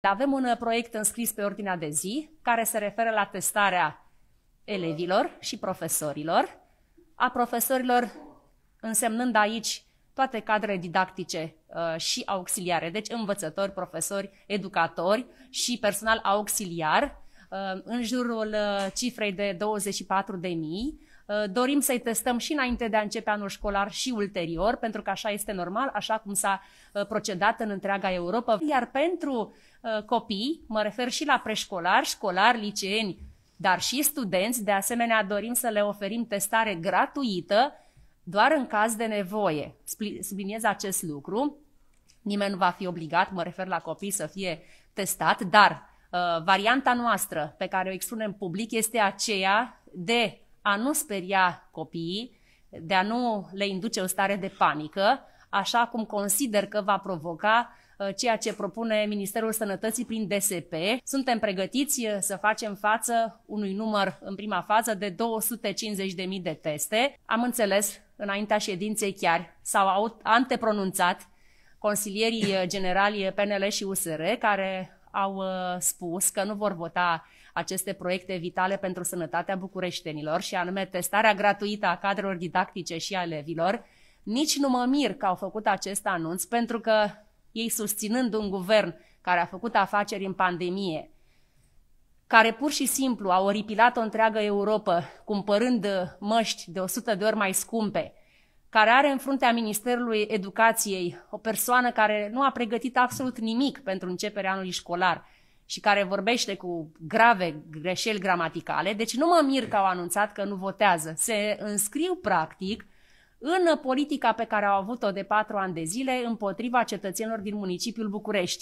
Avem un uh, proiect înscris pe ordinea de zi care se referă la testarea elevilor și profesorilor, a profesorilor însemnând aici toate cadrele didactice uh, și auxiliare, deci învățători, profesori, educatori și personal auxiliar, Uh, în jurul uh, cifrei de 24 de mii. Uh, dorim să-i testăm și înainte de a începe anul școlar și ulterior, pentru că așa este normal, așa cum s-a procedat în întreaga Europa. Iar pentru copii, mă refer și la preșcolari, școlari, liceeni, dar și studenți, de asemenea dorim să le oferim testare gratuită doar în caz de nevoie. Subliniez acest lucru. Nimeni nu va fi obligat, mă refer la copii, să fie testat, dar Uh, varianta noastră pe care o expunem public este aceea de a nu speria copiii, de a nu le induce o stare de panică, așa cum consider că va provoca uh, ceea ce propune Ministerul Sănătății prin DSP. Suntem pregătiți uh, să facem față unui număr în prima fază de 250.000 de teste. Am înțeles înaintea ședinței chiar sau au antepronunțat consilierii generali PNL și USR care au uh, spus că nu vor vota aceste proiecte vitale pentru sănătatea bucureștenilor și anume testarea gratuită a cadrelor didactice și a elevilor, nici nu mă mir că au făcut acest anunț pentru că ei susținând un guvern care a făcut afaceri în pandemie, care pur și simplu a oripilat o întreagă Europa, cumpărând măști de 100 de ori mai scumpe, care are în fruntea Ministerului Educației o persoană care nu a pregătit absolut nimic pentru începerea anului școlar și care vorbește cu grave greșeli gramaticale, deci nu mă mir că au anunțat că nu votează. Se înscriu practic în politica pe care au avut-o de patru ani de zile împotriva cetățenilor din municipiul București.